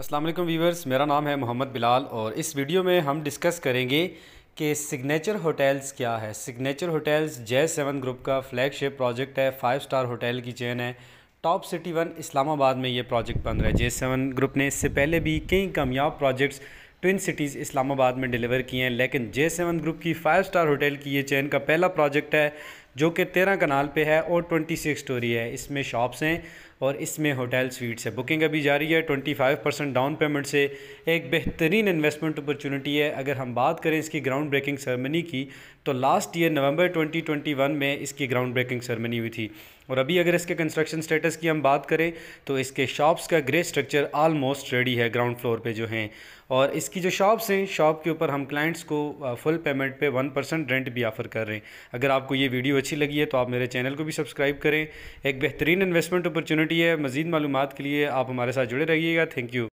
अस्सलाम वालेकुम व्यूवर्स मेरा नाम है मोहम्मद बिलाल और इस वीडियो में हम डिस्कस करेंगे कि सिग्नेचर होटल्स क्या है signature hotels J seven group का फ्लैगशिप प्रोजेक्ट है फाइव स्टार होटल की चेन है टॉप सिटी वन इस्लामाबाद में ये प्रोजेक्ट बन रहा है जे सेवन ग्रुप ने इससे पहले भी कई कामयाब प्रोजेक्ट्स ट्विन सिटीज़ इस्लामाबाद में डिलीवर किए हैं लेकिन जे सेवन ग्रुप की फाइव स्टार होटल की ये चेन का पहला प्रोजेक्ट है जो कि तेरह कनाल पे है और ट्वेंटी सिक्स स्टोरी है इसमें शॉप्स हैं और इसमें होटल स्वीट्स है बुकिंग अभी जारी है twenty five percent down payment से एक बेहतरीन इन्वेस्टमेंट अपॉर्चुनिटी है अगर हम बात करें इसकी ग्राउंड ब्रेकिंग सरमनी की तो लास्ट ईयर नवंबर 2021 में इसकी ग्राउंड ब्रेकिंग सरमनी हुई थी और अभी अगर इसके कंस्ट्रक्शन स्टेटस की हम बात करें तो इसके शॉप्स का ग्रे स्ट्रक्चर आलमोस्ट रेडी है ग्राउंड फ्लोर पे जो हैं और इसकी जो शॉप्स हैं शॉप के ऊपर हम क्लाइंट्स को फुल uh, पेमेंट पे वन परसेंट रेंट भी ऑफर कर रहे हैं अगर आपको ये वीडियो अच्छी लगी है तो आप मेरे चैनल को भी सब्सक्राइब करें एक बेहतरीन इन्वेस्टमेंट अपॉर्चुनिटी है मजीद मालूम के लिए आप हमारे साथ जुड़े रहिएगा थैंक यू